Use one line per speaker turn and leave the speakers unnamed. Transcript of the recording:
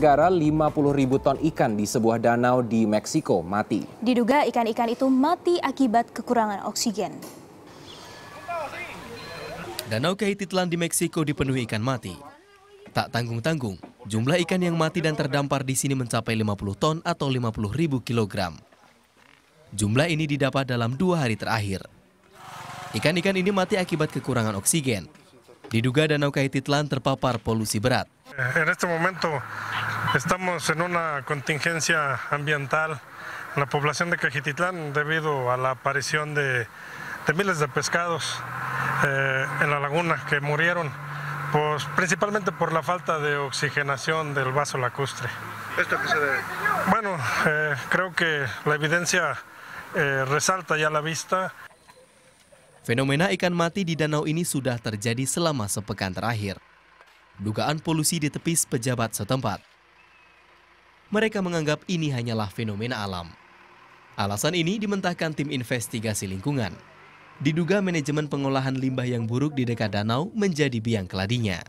Gara 50 ribu ton ikan di sebuah danau di Meksiko mati.
Diduga ikan-ikan itu mati akibat kekurangan oksigen.
Danau Kehititlan di Meksiko dipenuhi ikan mati. Tak tanggung-tanggung, jumlah ikan yang mati dan terdampar di sini mencapai 50 ton atau 50 ribu kilogram. Jumlah ini didapat dalam dua hari terakhir. Ikan-ikan ini mati akibat kekurangan oksigen, Diduga Danau Kahititlan terpapar polusi berat.
En este momento estamos en una contingencia ambiental en la población de Cajititlán debido a la aparición de, miles de pescados eh, en la laguna que murieron, pues, principalmente por la falta de oxigenación del vaso lacustre. ¿Esto qué se debe? Bueno, eh, creo que la evidencia eh, resalta ya la vista. Fenomena ikan mati
di danau ini sudah terjadi selama sepekan terakhir. Dugaan polusi ditepis pejabat setempat. Mereka menganggap ini hanyalah fenomena alam. Alasan ini dimentahkan tim investigasi lingkungan. Diduga manajemen pengolahan limbah yang buruk di dekat danau menjadi biang keladinya.